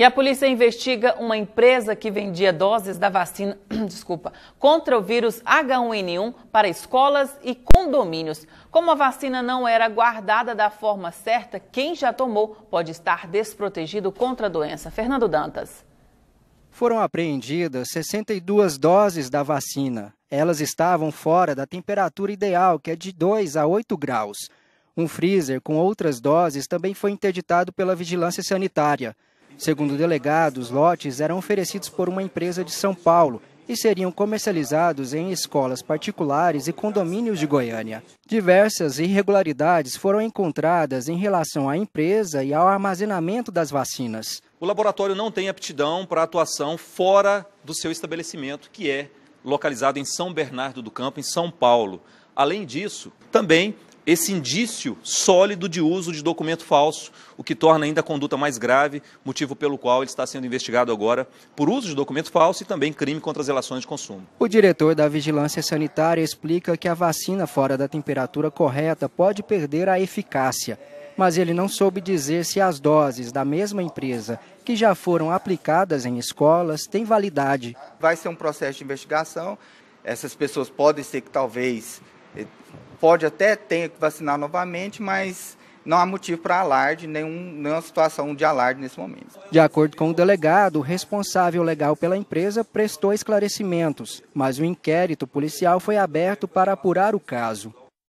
E a polícia investiga uma empresa que vendia doses da vacina, desculpa, contra o vírus H1N1 para escolas e condomínios. Como a vacina não era guardada da forma certa, quem já tomou pode estar desprotegido contra a doença. Fernando Dantas. Foram apreendidas 62 doses da vacina. Elas estavam fora da temperatura ideal, que é de 2 a 8 graus. Um freezer com outras doses também foi interditado pela vigilância sanitária. Segundo o delegado, os lotes eram oferecidos por uma empresa de São Paulo e seriam comercializados em escolas particulares e condomínios de Goiânia. Diversas irregularidades foram encontradas em relação à empresa e ao armazenamento das vacinas. O laboratório não tem aptidão para atuação fora do seu estabelecimento, que é localizado em São Bernardo do Campo, em São Paulo. Além disso, também esse indício sólido de uso de documento falso, o que torna ainda a conduta mais grave, motivo pelo qual ele está sendo investigado agora por uso de documento falso e também crime contra as relações de consumo. O diretor da Vigilância Sanitária explica que a vacina fora da temperatura correta pode perder a eficácia, mas ele não soube dizer se as doses da mesma empresa que já foram aplicadas em escolas têm validade. Vai ser um processo de investigação. Essas pessoas podem ser que talvez Pode até ter que vacinar novamente, mas não há motivo para alarde, nenhum, nenhuma situação de alarde nesse momento. De acordo com o delegado, o responsável legal pela empresa prestou esclarecimentos, mas o inquérito policial foi aberto para apurar o caso.